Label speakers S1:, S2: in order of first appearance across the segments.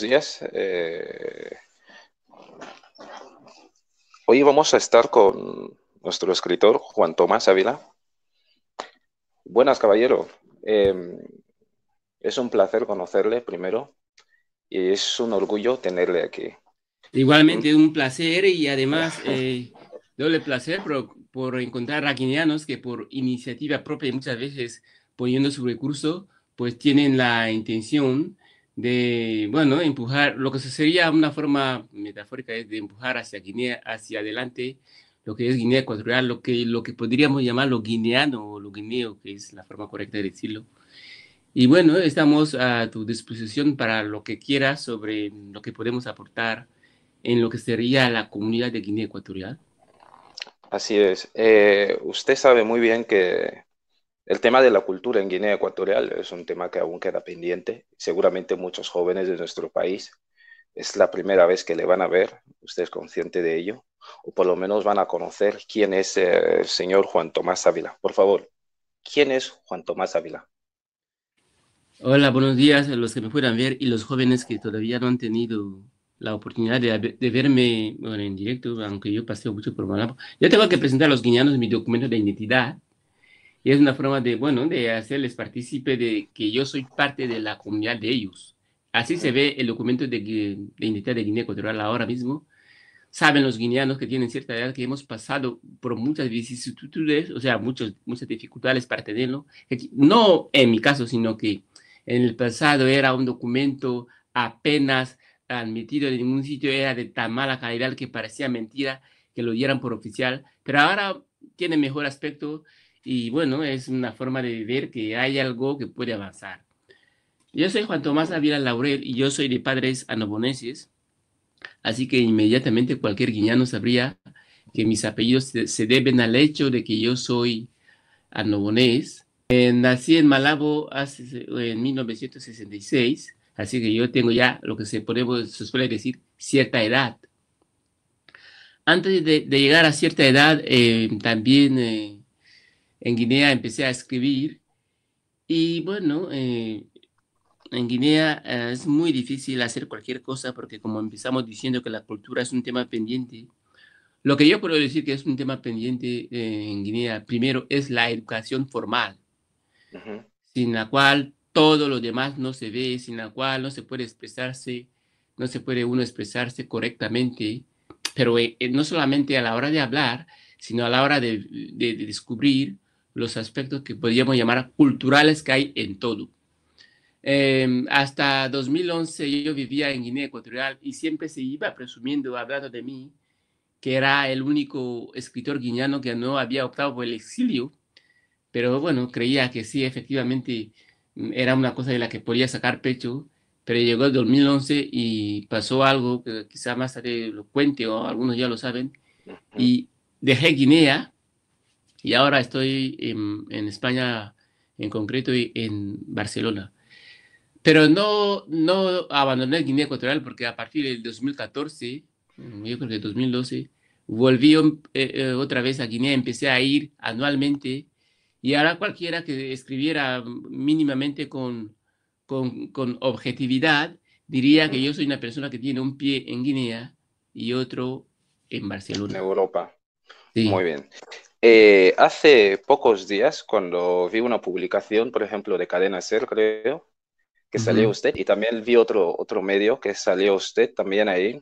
S1: días. Eh, hoy vamos a estar con nuestro escritor Juan Tomás Ávila. Buenas, caballero. Em, es un placer conocerle primero y es un orgullo tenerle aquí.
S2: Igualmente un placer y además eh, doble placer por, por encontrar a guineanos que por iniciativa propia y muchas veces poniendo su recurso, pues tienen la intención de, bueno, empujar, lo que sería una forma metafórica es de empujar hacia Guinea, hacia adelante, lo que es Guinea Ecuatorial, lo que, lo que podríamos llamar lo guineano o lo guineo, que es la forma correcta de decirlo. Y bueno, estamos a tu disposición para lo que quieras sobre lo que podemos aportar en lo que sería la comunidad de Guinea Ecuatorial.
S1: Así es. Eh, usted sabe muy bien que el tema de la cultura en Guinea Ecuatorial es un tema que aún queda pendiente. Seguramente muchos jóvenes de nuestro país es la primera vez que le van a ver, usted es consciente de ello, o por lo menos van a conocer quién es el señor Juan Tomás Ávila. Por favor, ¿quién es Juan Tomás Ávila?
S2: Hola, buenos días a los que me puedan ver y los jóvenes que todavía no han tenido la oportunidad de, verme en directo, aunque yo pasé mucho por Malabo. Yo tengo que presentar a los guineanos mi documento de identidad y es una forma de, bueno, de hacerles partícipe de que yo soy parte de la comunidad de ellos. Así se ve el documento de, de identidad de Guinea Ecuatorial ahora mismo. Saben los guineanos que tienen cierta edad que hemos pasado por muchas vicisitudes, o sea, muchos, muchas dificultades para tenerlo. No en mi caso, sino que en el pasado era un documento apenas admitido en ningún sitio, era de tan mala calidad que parecía mentira que lo dieran por oficial, pero ahora tiene mejor aspecto y bueno, es una forma de ver que hay algo que puede avanzar. Yo soy Juan Tomás Avila Laurel y yo soy de padres anoboneses, así que inmediatamente cualquier guiñano sabría que mis apellidos se deben al hecho de que yo soy anobonés. Eh, nací en Malabo en 1966, así que yo tengo ya lo que se, suele decir cierta edad. Antes de, llegar a cierta edad, eh, también... Eh, en Guinea empecé a escribir y bueno, eh, en Guinea eh, es muy difícil hacer cualquier cosa porque como empezamos diciendo que la cultura es un tema pendiente, lo que yo puedo decir que es un tema pendiente eh, en Guinea, primero es la educación formal, sin la cual todo lo demás no se ve, sin la cual no se puede expresarse, no se puede uno expresarse correctamente, pero no solamente a la hora de hablar, sino a la hora de descubrir los aspectos que podríamos llamar culturales que hay en todo. Em, hasta 2011 yo vivía en Guinea Ecuatorial y siempre se iba presumiendo, hablando de mí, que era el único escritor guineano que no había optado por el exilio, pero bueno, creía que sí, efectivamente mm, era una cosa de la que podía sacar pecho, pero llegó el 2011 y pasó algo que quizá más tarde lo cuente o algunos ya lo saben, y dejé Guinea y ahora estoy en, España en concreto y en Barcelona. Pero no, no abandoné Guinea Ecuatorial porque a partir del 2014, mm, yo creo que 2012, volví eh, eh, otra vez a Guinea, empecé a ir anualmente y ahora cualquiera que escribiera mínimamente con, con, con, objetividad diría que yo soy una persona que tiene un pie en Guinea y otro en Barcelona. En Europa.
S1: Sí. Muy bien. Eh, hace pocos días, cuando vi una publicación, por ejemplo, de Cadena Ser, creo, que salió usted, y también vi otro, otro medio que salió usted también ahí,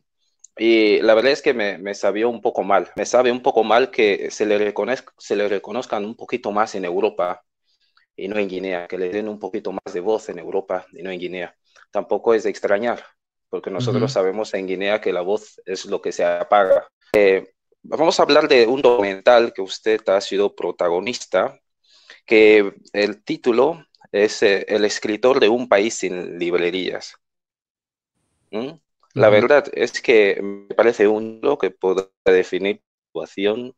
S1: y la verdad es que me, me sabía un poco mal, me sabe un poco mal que se le, reconozca, se le reconozcan un poquito más en Europa y no en Guinea, que le den un poquito más de voz en Europa y no en Guinea. Tampoco es de extrañar, porque nosotros sabemos en Guinea que la voz es lo que se apaga. Eh, vamos a hablar de un documental que usted ha sido protagonista, que el título es eh, El escritor de un país sin librerías. ¿Mm? La verdad es que me parece un lo que puede definir la situación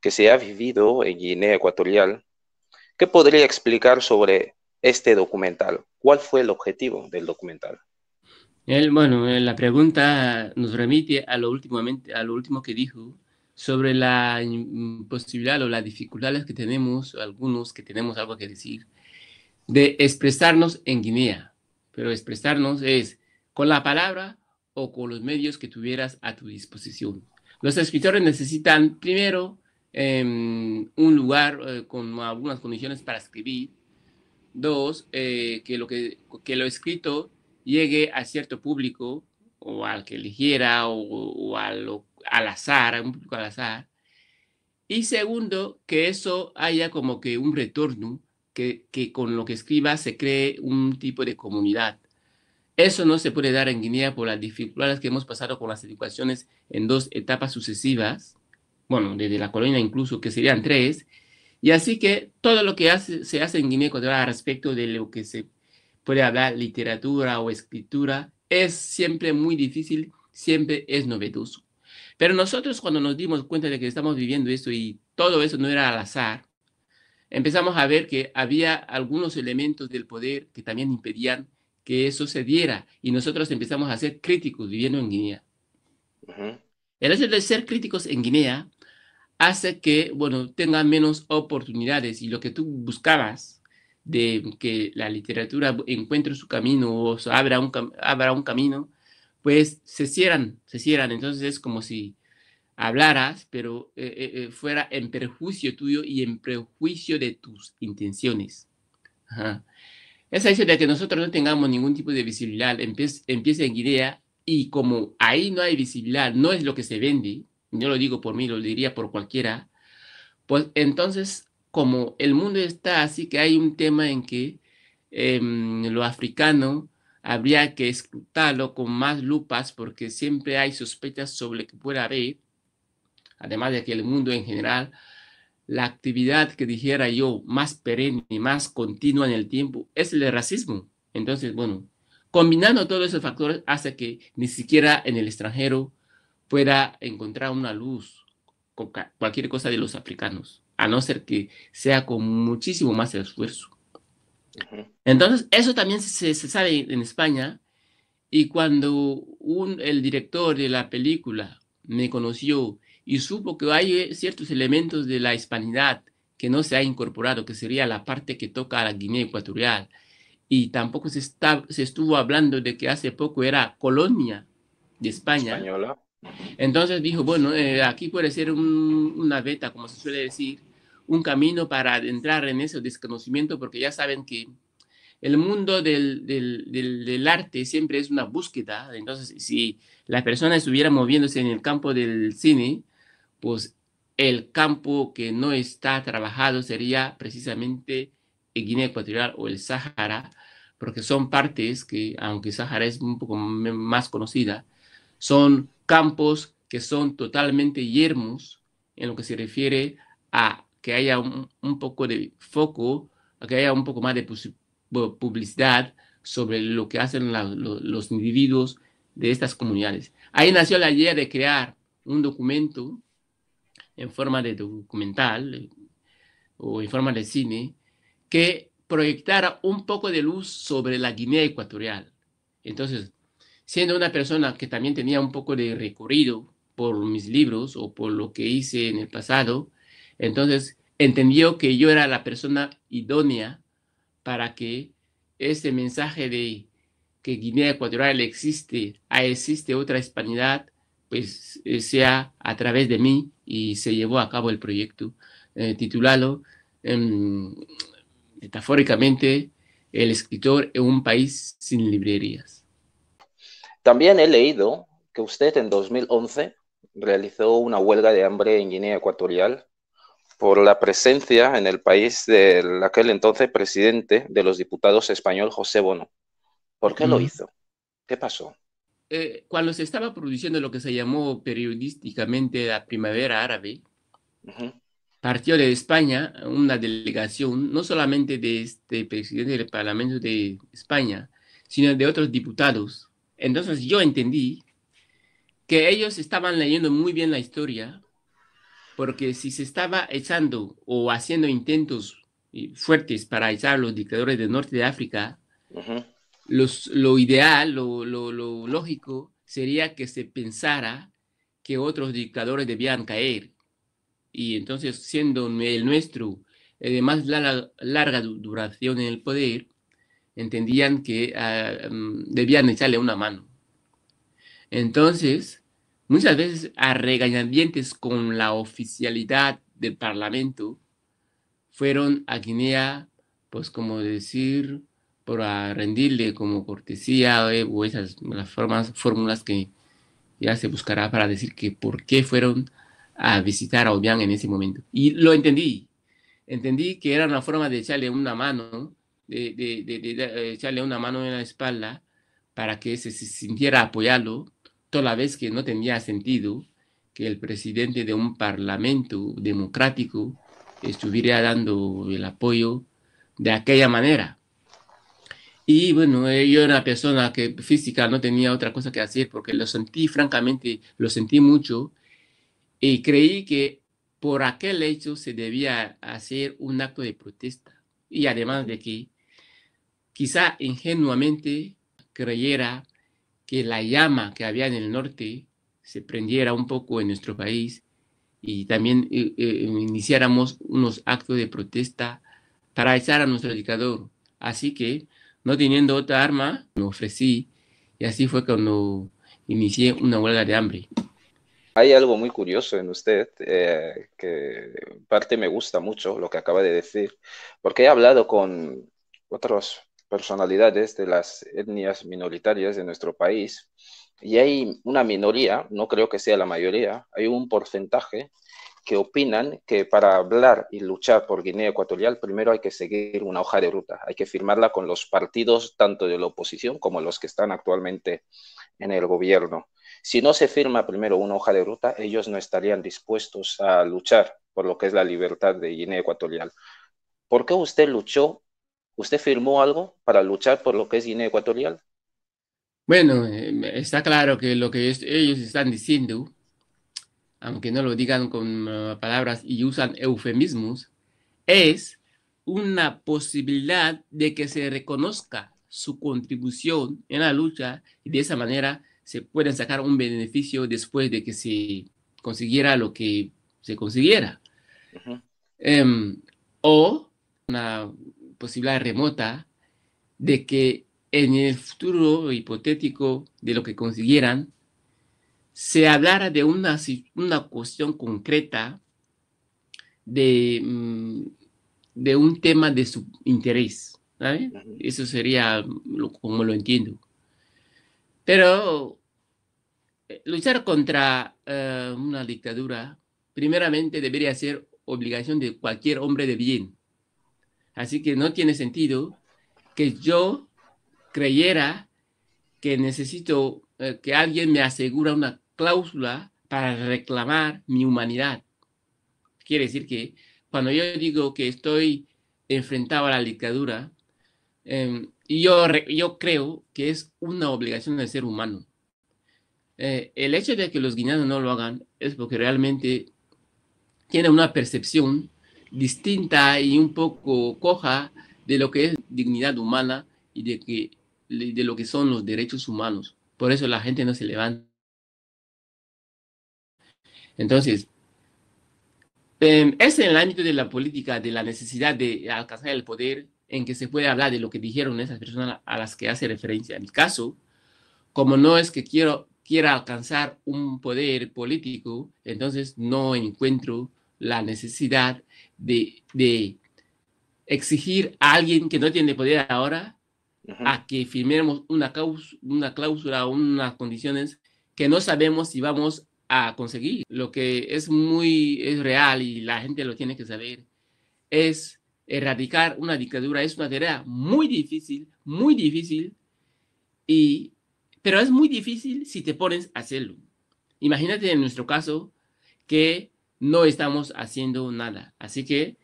S1: que se ha vivido en Guinea Ecuatorial. ¿Qué podría explicar sobre este documental? ¿Cuál fue el objetivo del documental?
S2: El, bueno, eh, la pregunta nos remite a lo, últimamente, a lo último que dijo sobre la posibilidad o las dificultades que tenemos, algunos que tenemos algo que decir, de expresarnos en Guinea. Pero expresarnos es con la palabra o con los medios que tuvieras a tu disposición. Los escritores necesitan primero em, un lugar eh, con algunas condiciones para escribir. Dos, eh, que, lo que, lo escrito llegue a cierto público o al que eligiera o, o a lo al azar, un público al azar. Y segundo, que eso haya como que un retorno, que, con lo que escriba se cree un tipo de comunidad. Eso no se puede dar en Guinea por las dificultades que hemos pasado con las educaciones en dos etapas sucesivas, bueno, desde la colonia incluso, que serían tres. Y así que todo lo que se hace en Guinea con respecto de lo que se puede hablar literatura o escritura es siempre muy difícil, siempre es novedoso. Pero nosotros cuando nos dimos cuenta de que estamos viviendo esto y todo eso no era al azar, empezamos a ver que había algunos elementos del poder que también impedían que eso se diera y nosotros empezamos a ser críticos viviendo en Guinea. El hecho de ser críticos en Guinea hace que, bueno, tengan menos oportunidades y lo que tú buscabas de que la literatura encuentre su camino o abra un, abra un camino, pues se cierran, se cierran. Entonces es como si hablaras, pero eh, eh, eh, fuera en perjuicio tuyo y en perjuicio de tus intenciones. es Esa idea de que nosotros no tengamos ningún tipo de visibilidad empieza, en Guinea y como ahí no hay visibilidad, no es lo que se vende, no lo digo por mí, lo diría por cualquiera, pues entonces como el mundo está así que hay un tema en que em, lo africano habría que escrutarlo con más lupas porque siempre hay sospechas sobre que pueda haber, además de que el mundo en general, la actividad que dijera yo más perenne y más continua en el tiempo es el racismo. Entonces, bueno, combinando todos esos factores hace que ni siquiera en el extranjero pueda encontrar una luz con cualquier cosa de los africanos, a no ser que sea con muchísimo más esfuerzo. Entonces, eso también se, sabe en España. Y cuando el director de la película me conoció y supo que hay eh, ciertos elementos de la hispanidad que no se ha incorporado, que sería la parte que toca a la Guinea Ecuatorial, y tampoco se, estuvo hablando de que hace poco era colonia de España. Entonces dijo, bueno, eh, aquí puede ser una beta, como se suele decir, un camino para entrar en ese desconocimiento, porque ya saben que el mundo del, arte siempre es una búsqueda. Entonces, si las persona estuviera moviéndose en el campo del cine, pues el campo que no está trabajado sería precisamente Guinea Ecuatorial o el Sahara, porque son partes que, aunque Sahara es un poco más conocida, son campos que son totalmente yermos en lo que se refiere a que haya un, poco de foco, que haya un poco más de publicidad sobre lo que hacen los individuos de estas comunidades. Ahí nació la idea de crear un documento en forma de documental eh, o en forma de cine que proyectara un poco de luz sobre la Guinea Ecuatorial. Entonces, siendo una persona que también tenía un poco de recorrido por mis libros o por lo que hice en el pasado, entonces entendió que yo era la persona idónea para que ese mensaje de que Guinea Ecuatorial existe, ah, existe otra hispanidad, pues eh, sea a través de mí y se llevó a cabo el proyecto eh, titulado em, metafóricamente El escritor en un país sin librerías.
S1: También he leído que usted en 2011 realizó una huelga de hambre en Guinea Ecuatorial por la presencia en el país de aquel entonces presidente de los diputados español José Bono. ¿Por qué lo hizo? ¿Qué pasó?
S2: Eh, cuando se estaba produciendo lo que se llamó periodísticamente la primavera árabe, partió de España una delegación, no solamente de este presidente del Parlamento de España, sino de otros diputados. Entonces yo entendí que ellos estaban leyendo muy bien la historia porque si se estaba echando o haciendo intentos eh, fuertes para echar a los dictadores del norte de África, lo ideal, lo, lo, lógico sería que se pensara que otros dictadores debían caer. Y entonces, siendo el nuestro eh, de más larga, duración en el poder, entendían que ah, mm, debían echarle una mano. Entonces, muchas veces a regañadientes con la oficialidad del Parlamento, fueron a Guinea, pues como decir, por rendirle como cortesía eh, o esas las formas, fórmulas que ya se buscará para decir que por qué fueron a visitar a Obiang en ese momento. Y lo entendí, entendí que era una forma de echarle una mano, de, echarle una mano en la espalda para que se, sintiera apoyado toda vez que no tenía sentido que el presidente de un parlamento democrático estuviera dando el apoyo de aquella manera. Y bueno, eh, yo era una persona que física no tenía otra cosa que hacer porque lo sentí, francamente, lo sentí mucho y creí que por aquel hecho se debía hacer un acto de protesta. Y además de que quizá ingenuamente creyera que la llama que había en el norte se prendiera un poco en nuestro país y también eh, eh, iniciáramos unos actos de protesta para echar a nuestro dictador. Así que, no teniendo otra arma, me ofrecí y así fue cuando inicié una huelga de hambre. Hay algo muy curioso en usted, eh,
S1: que en parte me gusta mucho lo que acaba de decir, porque he hablado con otros personalidades de las etnias minoritarias de nuestro país y hay una minoría, no creo que sea la mayoría, hay un porcentaje que opinan que para hablar y luchar por Guinea Ecuatorial primero hay que seguir una hoja de ruta, hay que firmarla con los partidos tanto de la oposición como los que están actualmente en el gobierno. Si no se firma primero una hoja de ruta, ellos no estarían dispuestos a luchar por lo que es la libertad de Guinea Ecuatorial. ¿Por qué usted luchó ¿Usted firmó algo para luchar por lo que es Guinea Ecuatorial?
S2: Bueno, eh, está claro que lo que ellos están diciendo, aunque no lo digan con eh, palabras y usan eufemismos, es una posibilidad de que se reconozca su contribución en la lucha y de esa manera se pueden sacar un beneficio después de que se consiguiera lo que se consiguiera. Em, o una posibilidad remota de que en el futuro hipotético de lo que consiguieran, se hablara de una, una cuestión concreta de, mm, de un tema de su interés. Eso sería como lo entiendo. Pero eh, luchar contra eh, una dictadura, primeramente debería ser obligación de cualquier hombre de bien. Así que no tiene sentido que yo creyera que necesito eh, que alguien me asegura una cláusula para reclamar mi humanidad. Quiere decir que cuando yo digo que estoy enfrentado a la dictadura, eh, yo, yo creo que es una obligación del ser humano. Eh, el hecho de que los guineanos no lo hagan es porque realmente tienen una percepción distinta y un poco coja de lo que es dignidad humana y de, que, de lo que son los derechos humanos. Por eso la gente no se levanta. Entonces, em, es en el ámbito de la política, de la necesidad de alcanzar el poder, en que se puede hablar de lo que dijeron esas personas a las que hace referencia. mi caso, como no es que quiero, quiera alcanzar un poder político, entonces no encuentro la necesidad de, exigir a alguien que no tiene poder ahora a que firmemos una, cláusula, una cláusula, unas condiciones que no sabemos si vamos a conseguir. Lo que es muy es real y la gente lo tiene que saber es erradicar una dictadura. Es una tarea muy difícil, muy difícil, y, pero es muy difícil si te pones a hacerlo. Imagínate en nuestro caso que no estamos haciendo nada. Así que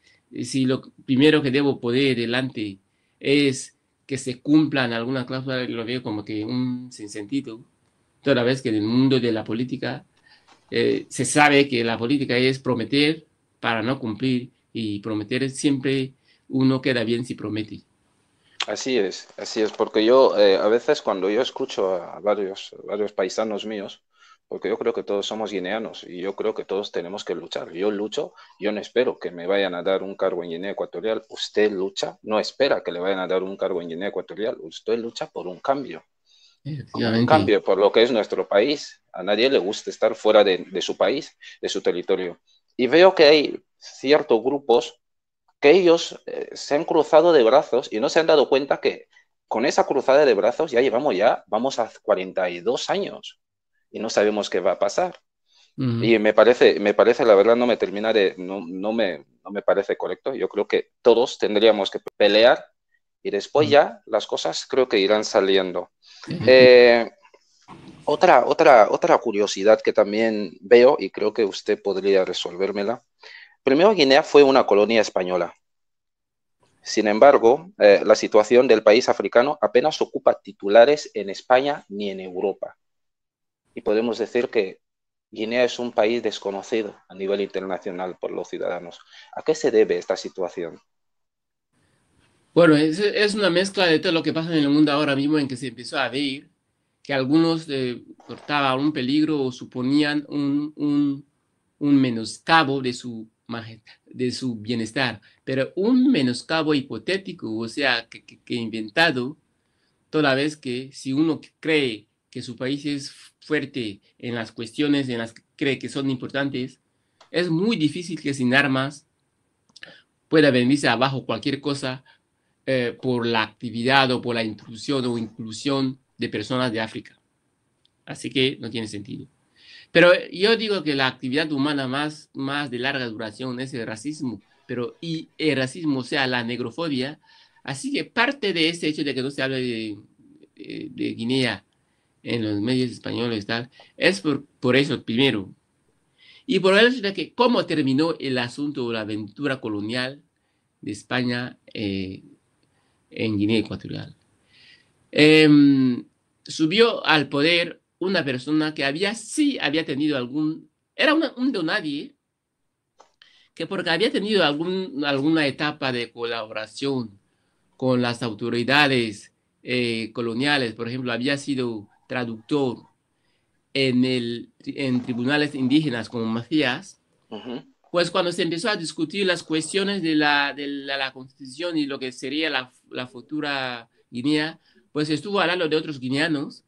S2: si lo primero que debo poner delante es que se cumplan algunas cláusulas, lo veo como que un sinsentido, toda vez que en el mundo de la política eh, se sabe que la política es prometer para no cumplir y prometer siempre uno queda bien si promete.
S1: Así es, así es, porque yo eh, a veces cuando yo escucho a varios, a varios paisanos míos, porque yo creo que todos somos guineanos y yo creo que todos tenemos que luchar. Yo lucho, yo no espero que me vayan a dar un cargo en Guinea Ecuatorial. Usted lucha, no espera que le vayan a dar un cargo en Guinea Ecuatorial. Usted lucha por un cambio.
S2: Un cambio
S1: por lo que es nuestro país. A nadie le gusta estar fuera de, su país, de su territorio. Y veo que hay ciertos grupos que ellos eh, se han cruzado de brazos y no se han dado cuenta que con esa cruzada de brazos ya llevamos ya, vamos a 42 años y no sabemos qué va a pasar. Y me parece, me parece, la verdad, no me termina de, no, no, me, no me parece correcto. Yo creo que todos tendríamos que pelear y después ya las cosas creo que irán saliendo. Eh, otra, otra, otra curiosidad que también veo y creo que usted podría resolvérmela. Primero, Guinea fue una colonia española. Sin embargo, eh, la situación del país africano apenas ocupa titulares en España ni en Europa y podemos decir que Guinea es un país desconocido a nivel internacional por los ciudadanos. ¿A qué se debe esta situación?
S2: Bueno, es, una mezcla de todo lo que pasa en el mundo ahora mismo en que se empezó a ver que algunos cortaban eh, un peligro o suponían un, menoscabo de su, de su bienestar, pero un menoscabo hipotético, o sea, que, que inventado, toda vez que si uno cree que su país es fuerte en las cuestiones en las que cree que son importantes, es muy difícil que sin armas pueda venirse abajo cualquier cosa eh, por la actividad o por la intrusión o inclusión de personas de África. Así que no tiene sentido. Pero yo digo que la actividad humana más, más de larga duración es el racismo, pero y el racismo, sea, la negrofobia. Así que parte de ese hecho de que no se hable de eh, Guinea en los medios españoles, tal, es por, por eso primero. Y por eso es que cómo terminó el asunto de la aventura colonial de España eh, en Guinea Ecuatorial. Em, subió al poder una persona que había, sí había tenido algún, era un un donadie, que porque había tenido algún, alguna etapa de colaboración con las autoridades eh, coloniales, por ejemplo, había sido traductor en, el, en tribunales indígenas como Macías, pues cuando se empezó a discutir las cuestiones de la, de la, constitución y lo que sería la, la, futura Guinea, pues estuvo hablando de otros guineanos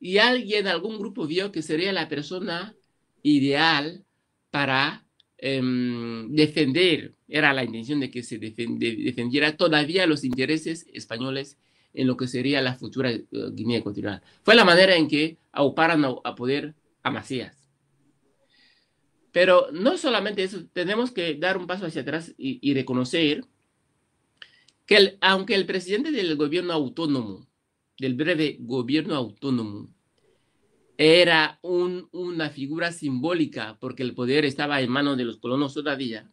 S2: y alguien, algún grupo vio que sería la persona ideal para em, defender, era la intención de que se defendiera todavía los intereses españoles en lo que sería la futura eh, Guinea Ecuatorial. Fue la manera en que auparan a, poder a Macías. Pero no solamente eso, tenemos que dar un paso hacia atrás y, reconocer que aunque el presidente del gobierno autónomo, del breve gobierno autónomo, era una figura simbólica porque el poder estaba en manos de los colonos todavía,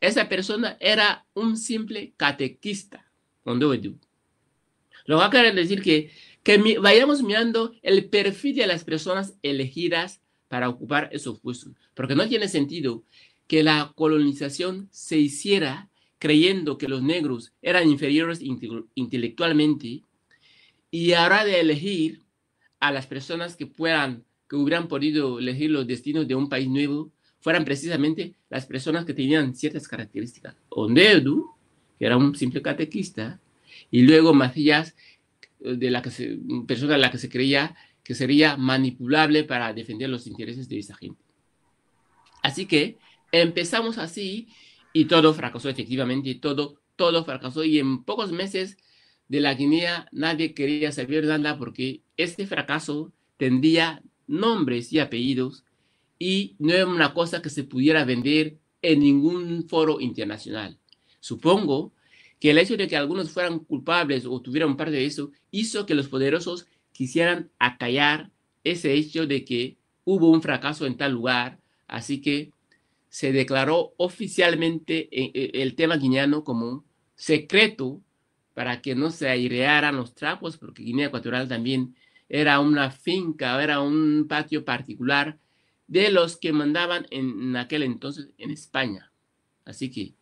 S2: esa persona era un simple catequista, don lo que querer decir que que vayamos mirando el perfil de las personas elegidas para ocupar esos puestos, porque no tiene sentido que la colonización se hiciera creyendo que los negros eran inferiores intelectualmente y ahora de elegir a las personas que puedan que hubieran podido elegir los destinos de un país nuevo fueran precisamente las personas que tenían ciertas características. Ondedu, que era un simple catequista, y luego Macías, eh, de la persona a la que se creía que sería manipulable para defender los intereses de esa gente. Así que empezamos así y todo fracasó efectivamente, todo, todo fracasó y en pocos meses de la Guinea nadie quería saber nada porque este fracaso tendría nombres y apellidos y no era una cosa que se pudiera vender en ningún foro internacional. Supongo que el hecho de que algunos fueran culpables o tuvieran parte de eso hizo que los poderosos quisieran acallar ese hecho de que hubo un fracaso en tal lugar, así que se declaró oficialmente eh, eh, el tema guineano como secreto para que no se airearan los trapos, porque Guinea Ecuatorial también era una finca, era un patio particular de los que mandaban en, aquel entonces en España. Así que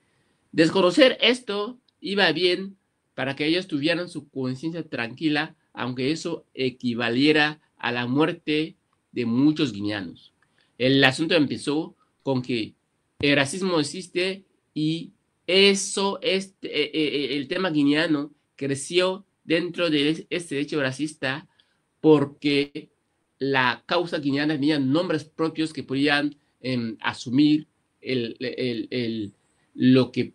S2: desconocer esto iba bien para que ellos tuvieran su conciencia tranquila, aunque eso equivaliera a la muerte de muchos guineanos. El asunto empezó con que el racismo existe y eso, es este, e, e, e, el tema guineano creció dentro de este hecho racista porque la causa guineana tenía nombres propios que podían em, asumir lo que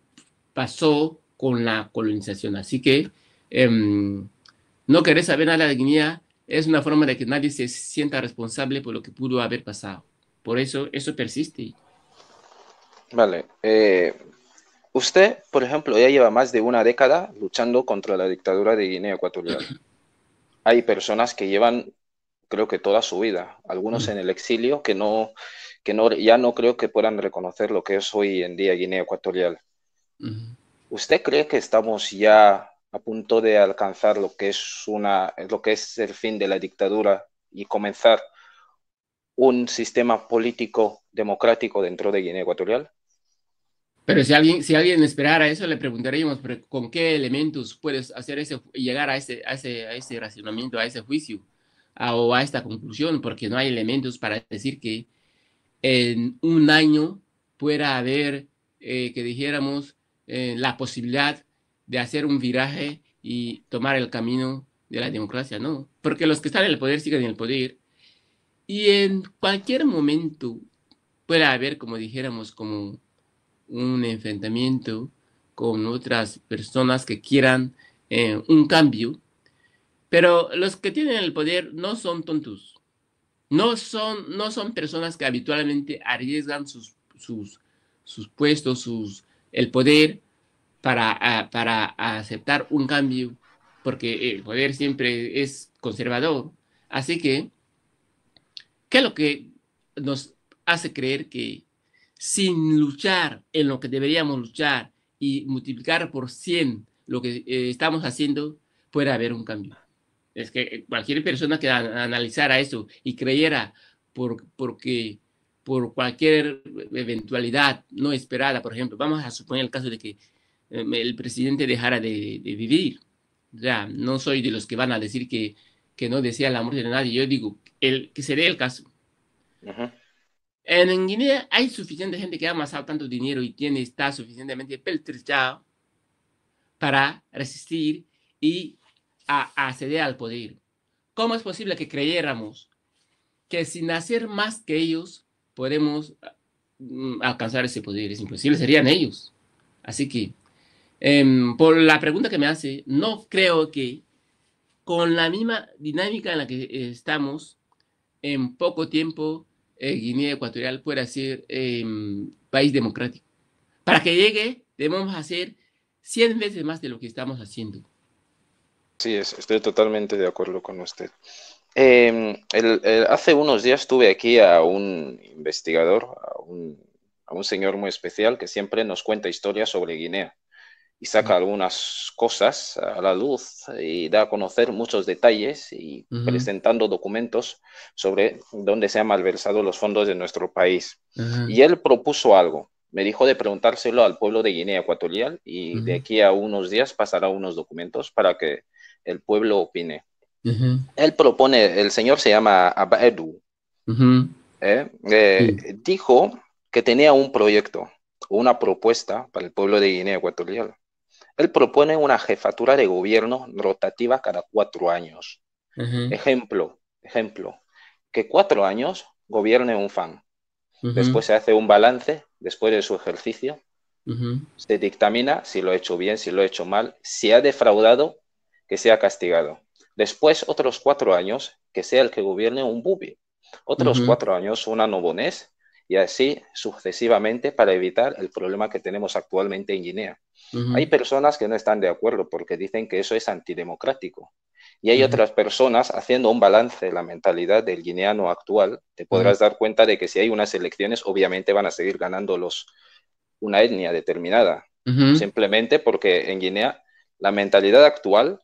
S2: pasó con la colonización. Así que em, no querer saber nada de Guinea es una forma de que nadie se sienta responsable por lo que pudo haber pasado. Por eso eso persiste.
S1: Vale. Eh, usted, por ejemplo, ya lleva más de una década luchando contra la dictadura de Guinea Ecuatorial. Hay personas que llevan, creo que toda su vida, algunos mm. en el exilio, que no, que no, ya no creo que puedan reconocer lo que es hoy en día Guinea Ecuatorial. ¿Usted cree que estamos ya a punto de alcanzar lo que es una lo que es el fin de la dictadura y comenzar un sistema político democrático dentro de Guinea Ecuatorial? Pero si alguien,
S2: si alguien esperara eso, le preguntaríamos, ¿con qué elementos puedes hacer ese, llegar a ese, a ese, racionamiento, a ese juicio o a esta conclusión? Porque no hay elementos para decir que en un año pueda haber, eh, que dijéramos, eh, la posibilidad de hacer un viraje y tomar el camino de la democracia, no, porque los que están en el poder siguen en el poder y en cualquier momento puede haber, como dijéramos, como un enfrentamiento con otras personas que quieran eh, un cambio, pero los que tienen el poder no son tontos, no son, no son personas que habitualmente arriesgan sus, sus, sus puestos, sus, el poder para, para aceptar un cambio, porque el poder siempre es conservador. Así que, ¿qué es lo que nos hace creer que sin luchar en lo que deberíamos luchar y multiplicar por 100 lo que eh, estamos haciendo, puede haber un cambio? Es que eh, cualquier persona que analizara eso y creyera por, porque por cualquier eventualidad no esperada, por ejemplo, vamos a suponer el caso de que eh, el presidente dejara de, de vivir. sea, no soy de los que van a decir que, que no desea la muerte de nadie, yo digo el, que sería el caso. En, Guinea hay suficiente gente que ha amasado tanto dinero y tiene, está suficientemente peltrechado para resistir y acceder al poder. ¿Cómo es posible que creyéramos que sin hacer más que ellos podemos ah, mm, alcanzar ese poder. Es imposible, serían ellos. Así que, em, por la pregunta que me hace, no creo que con la misma dinámica en la que eh, estamos, en poco tiempo eh, Guinea Ecuatorial pueda ser em, país democrático. Para que llegue, debemos hacer 100 veces más de lo que estamos haciendo.
S1: Sí, estoy totalmente de acuerdo con usted. Em, hace unos días tuve aquí a un investigador, a un, señor muy especial que siempre nos cuenta historias sobre Guinea y saca mm. algunas cosas a la luz y da a conocer muchos detalles y presentando documentos sobre dónde se han malversado los fondos de nuestro país. Y él propuso algo. Me dijo de preguntárselo al pueblo de Guinea Ecuatorial y de aquí a unos días pasará unos documentos para que el pueblo opine. Él propone, el señor se llama Abedu, ¿eh? Eh, dijo que tenía un proyecto, una propuesta para el pueblo de Guinea Ecuatorial. Él propone una jefatura de gobierno rotativa cada cuatro años.
S2: Ejemplo,
S1: ejemplo, que cuatro años gobierne un fan. Después se hace un balance, después de su ejercicio, se dictamina si lo ha hecho bien, si lo ha hecho mal, si ha defraudado, que sea castigado. Después otros cuatro años que sea el que gobierne un bubi. Otros cuatro años una bonés y así sucesivamente para evitar el problema que tenemos actualmente en Guinea. Hay personas que no están de acuerdo porque dicen que eso es antidemocrático. Y hay otras personas haciendo un balance de la mentalidad del guineano actual, te podrás dar cuenta de que si hay unas elecciones, obviamente van a seguir ganando los, una etnia determinada, simplemente porque en Guinea la mentalidad actual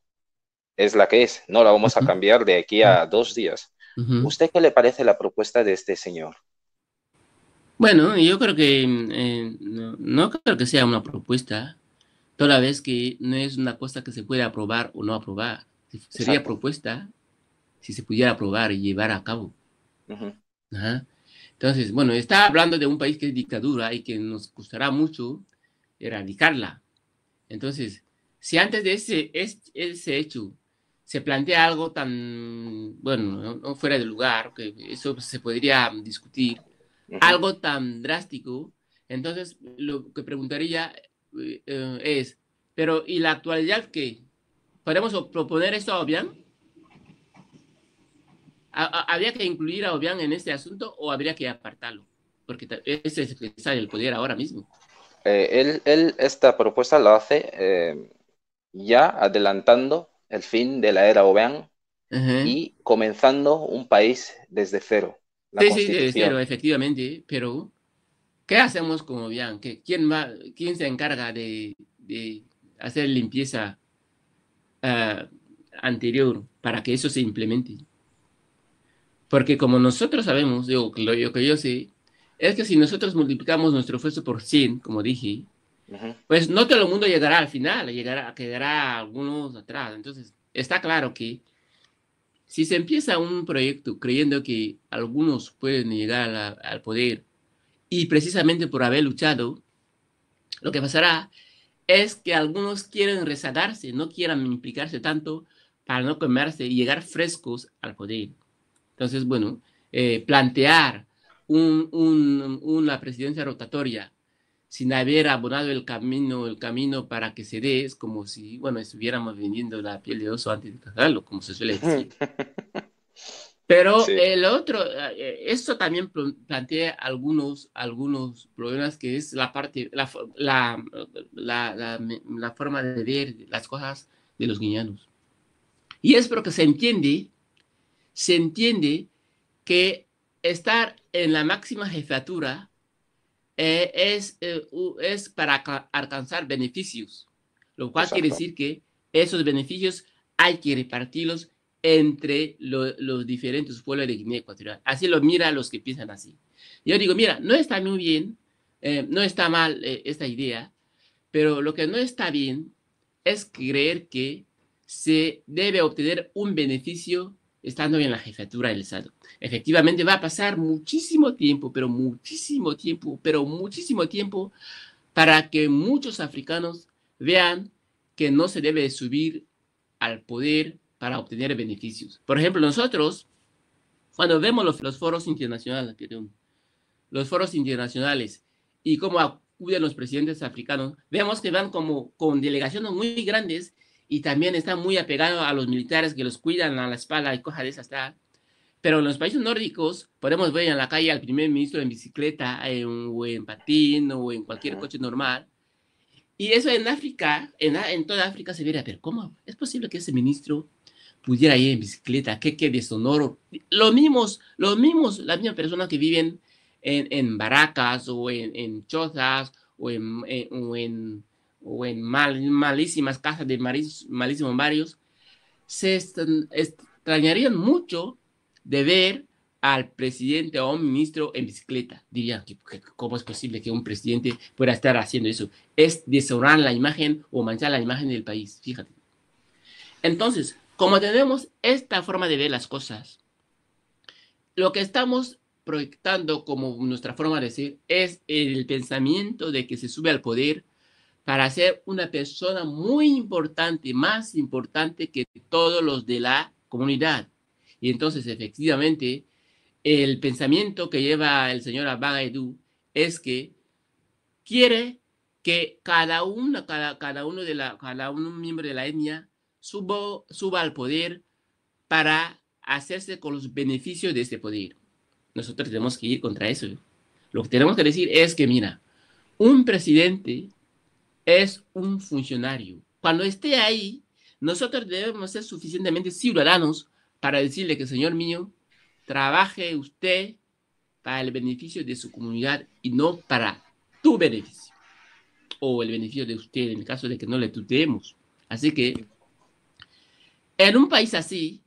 S1: es la que es, no la vamos a cambiar de aquí a dos días. ¿Usted qué le parece la propuesta de este señor?
S2: Bueno, yo creo que eh, no, creo que sea una propuesta, toda vez que no es una cosa que se pueda aprobar o no aprobar. Sería propuesta si se pudiera aprobar y llevar a cabo. Entonces, bueno, está hablando de un país que es dictadura y que nos costará mucho erradicarla. Entonces, si antes de ese, ese hecho se plantea algo tan, bueno, fuera de lugar, que eso se podría discutir, algo tan drástico, entonces lo que preguntaría eh, eh, es, pero ¿y la actualidad qué? ¿Podemos proponer esto a Obiang? ¿Habría que incluir a Obiang en este asunto o habría que apartarlo? Porque ese es el poder ahora mismo.
S1: Eh, él, esta propuesta la hace ya adelantando el fin de la era Obeán
S2: y
S1: comenzando un país desde cero.
S2: La sí, sí, desde cero, efectivamente, pero ¿qué hacemos con que ¿Quién, ¿Quién se encarga de, hacer limpieza ah, anterior para que eso se implemente? Porque como nosotros sabemos, yo, lo, lo que yo sé, es que si nosotros multiplicamos nuestro esfuerzo por 100, como dije, pues no todo el mundo llegará al final, llegará, quedará algunos atrás. Entonces, está claro que si se empieza un proyecto creyendo que algunos pueden llegar al poder y precisamente por haber luchado, lo que pasará es que algunos quieren rezagarse, no quieran implicarse tanto para no comerse y llegar frescos al poder. Entonces, bueno, eh, plantear una presidencia rotatoria sin haber abonado el camino, el camino para que se dé, es como si, bueno, estuviéramos vendiendo la piel de oso antes de cazarlo como se suele decir. Pero el otro, eh, esto también plantea algunos, algunos problemas que es la parte, la, la, la, forma de ver las cosas de los guiñanos. Y es porque se entiende, se entiende que estar en la máxima jefatura eh, es, eh, es para alcanzar beneficios, lo cual quiere decir que esos beneficios hay que repartirlos entre los diferentes pueblos de Guinea Ecuatorial. Así lo miran los que piensan así. Yo digo, mira, no está muy bien, eh, no está mal esta idea, pero lo que no está bien es creer que se debe obtener un beneficio estando en la jefatura del Estado. Efectivamente va a pasar muchísimo tiempo, pero muchísimo tiempo, pero muchísimo tiempo para que muchos africanos vean que no se debe subir al poder para obtener beneficios. Por ejemplo, nosotros, cuando vemos los, foros internacionales, los foros internacionales y cómo acuden los presidentes africanos, vemos que van como con delegaciones muy grandes y también está muy apegado a los militares que los cuidan a la espalda y coja de esas. Tal. Pero en los países nórdicos podemos ver en la calle al primer ministro en bicicleta eh, o en patín o en cualquier coche normal. Y eso en África, en, en toda África se viera, pero ¿cómo es posible que ese ministro pudiera ir en bicicleta? ¿Qué, qué deshonor? Los mismos, los mismos, las mismas personas que viven en, en baracas o en, en chozas o o en o en mal, malísimas casas de malísimos barrios, se extrañarían mucho de ver al presidente o a un ministro en bicicleta. Dirían, ¿cómo es posible que un presidente pueda estar haciendo eso? Es deshonrar la imagen o manchar la imagen del país, fíjate. Entonces, como tenemos esta forma de ver las cosas, lo que estamos proyectando como nuestra forma de ser es el pensamiento de que se sube al poder para ser una persona muy importante, más importante que todos los de la comunidad. Y entonces, efectivamente, el pensamiento que lleva el señor Abagaidu es que quiere que cada uno, cada, cada uno de la, cada uno miembro de la etnia subo, suba al poder para hacerse con los beneficios de ese poder. Nosotros tenemos que ir contra eso. Lo que tenemos que decir es que, mira, un presidente es un funcionario. Cuando esté ahí, nosotros debemos ser suficientemente ciudadanos para decirle que, señor mío, trabaje usted para el beneficio de su comunidad y no para tu beneficio o el beneficio de usted en el caso de que no le tutemos. Así que en un país así,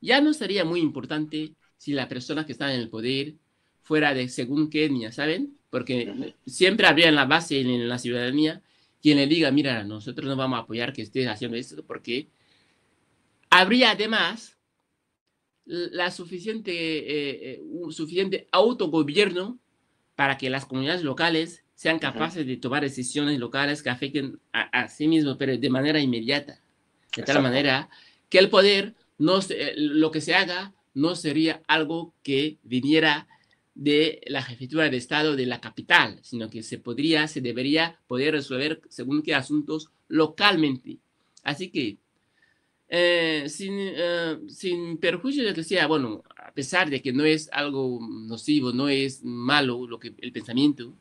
S2: ya no sería muy importante si la persona que está en el poder fuera de según Kenia, ¿saben? Porque siempre habría en la base, en la ciudadanía, quien le diga, mira, nosotros no vamos a apoyar que estés haciendo esto, porque habría además la suficiente, eh, eh, suficiente autogobierno para que las comunidades locales sean capaces de tomar decisiones locales que afecten a, sí mismos, pero de manera inmediata. De tal manera que el poder, no eh, lo que se haga, no sería algo que viniera de la jefatura de Estado de la capital, sino que se podría, se debería poder resolver según qué asuntos localmente. Así que, eh, eh, sin, perjuicio de que sea, bueno, a pesar de que no es algo nocivo, no es malo lo que, el pensamiento,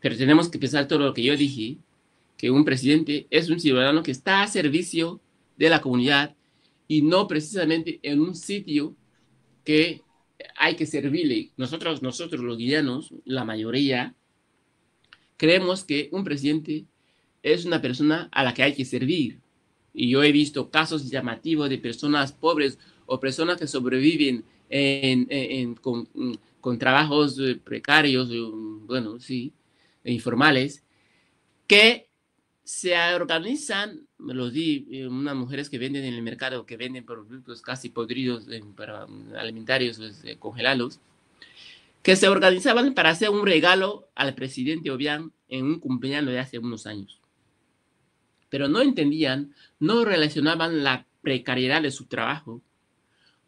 S2: pero tenemos que pensar todo lo que yo dije, que un presidente es un ciudadano que está a servicio de la comunidad y no precisamente en un sitio que hay que servirle. Nosotros, nosotros los guianos, la mayoría, creemos que un presidente es una persona a la que hay que servir. Y yo he visto casos llamativos de personas pobres o personas que sobreviven con, trabajos eh, precarios, eh, bueno, sí, e informales, que se organizan me lo di, eh, unas mujeres que venden en el mercado, que venden productos casi podridos para mm, alimentarios este, congelados, que se organizaban para hacer un regalo al presidente Obiang en un cumpleaños de hace unos años. Pero no entendían, no relacionaban la precariedad de su trabajo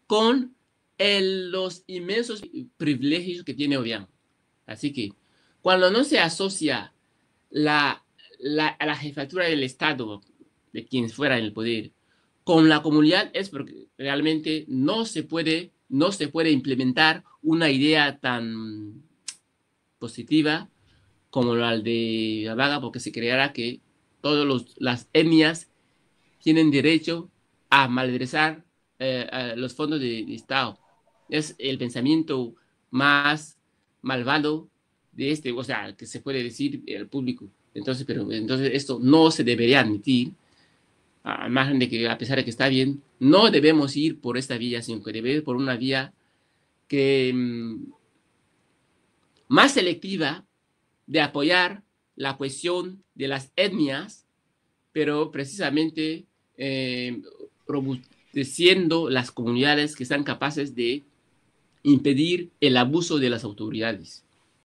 S2: con los inmensos privilegios que tiene Obiang. Así que cuando no se asocia la la, jefatura del Estado, de quien fuera en el poder, con la comunidad es porque realmente no se puede, no se puede implementar una idea tan positiva como la de la vaga, porque se creará que todas las etnias tienen derecho a malversar eh, los fondos del Estado. Es el pensamiento más malvado de este, o sea, que se puede decir al público. Entonces, pero, entonces esto no se debería admitir, a de que a pesar de que está bien, no debemos ir por esta vía sino que debemos ir por una vía que mm, más selectiva de apoyar la cuestión de las etnias, pero precisamente eh, robusteciendo las comunidades que están capaces de impedir el abuso de las autoridades.